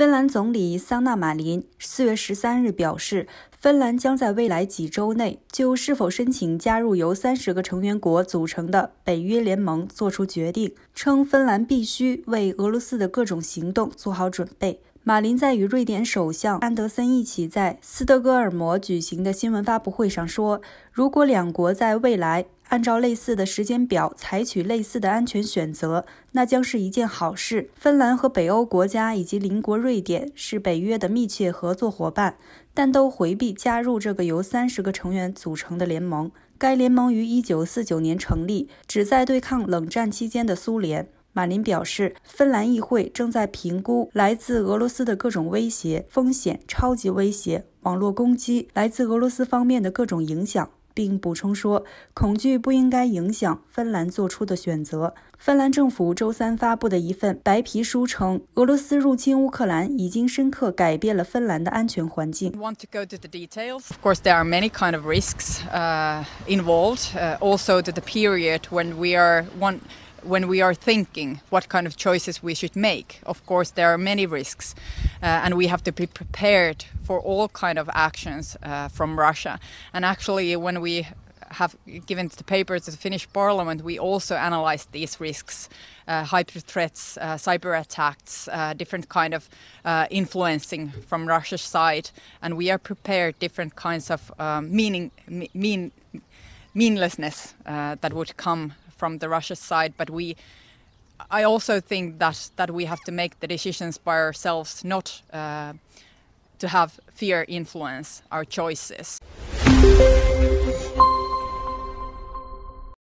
芬兰总理桑纳马林四月十三日表示，芬兰将在未来几周内就是否申请加入由三十个成员国组成的北约联盟做出决定，称芬兰必须为俄罗斯的各种行动做好准备。马林在与瑞典首相安德森一起在斯德哥尔摩举行的新闻发布会上说，如果两国在未来按照类似的时间表采取类似的安全选择，那将是一件好事。芬兰和北欧国家以及邻国瑞典是北约的密切合作伙伴，但都回避加入这个由三十个成员组成的联盟。该联盟于一九四九年成立，旨在对抗冷战期间的苏联。马林表示，芬兰议会正在评估来自俄罗斯的各种威胁、风险、超级威胁、网络攻击来自俄罗斯方面的各种影响。并补充说，恐惧不应该影响芬兰做出的选择。芬兰政府周三发布的一份白皮书称，俄罗斯入侵乌克兰已经深刻改变了芬兰的安全环境。Want t Of course, there are many kind of risks involved, also to the period when we are one. when we are thinking what kind of choices we should make. Of course, there are many risks, uh, and we have to be prepared for all kind of actions uh, from Russia. And actually, when we have given the paper to the Finnish parliament, we also analyzed these risks, uh, hyper threats, uh, cyber attacks, uh, different kind of uh, influencing from Russia's side, and we are prepared different kinds of um, meaning, mean, meanlessness uh, that would come uh, from the Russia side, but we I also think that that we have to make the decisions by ourselves, not uh, to have fear influence our choices.